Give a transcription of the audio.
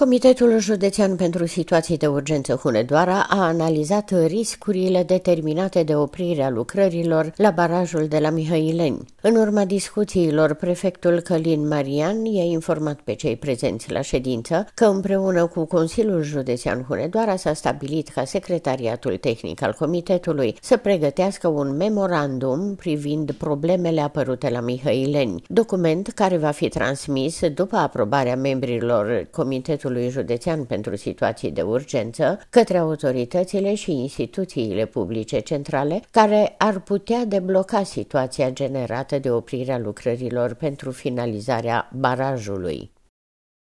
Comitetul Județean pentru Situații de Urgență Hunedoara a analizat riscurile determinate de oprirea lucrărilor la barajul de la Mihaileni. În urma discuțiilor, prefectul Călin Marian i-a informat pe cei prezenți la ședință că împreună cu Consiliul Județean Hunedoara s-a stabilit ca secretariatul tehnic al comitetului să pregătească un memorandum privind problemele apărute la Mihaileni, document care va fi transmis după aprobarea membrilor comitetului Comitetului Județean pentru Situații de Urgență către autoritățile și instituțiile publice centrale care ar putea debloca situația generată de oprirea lucrărilor pentru finalizarea barajului.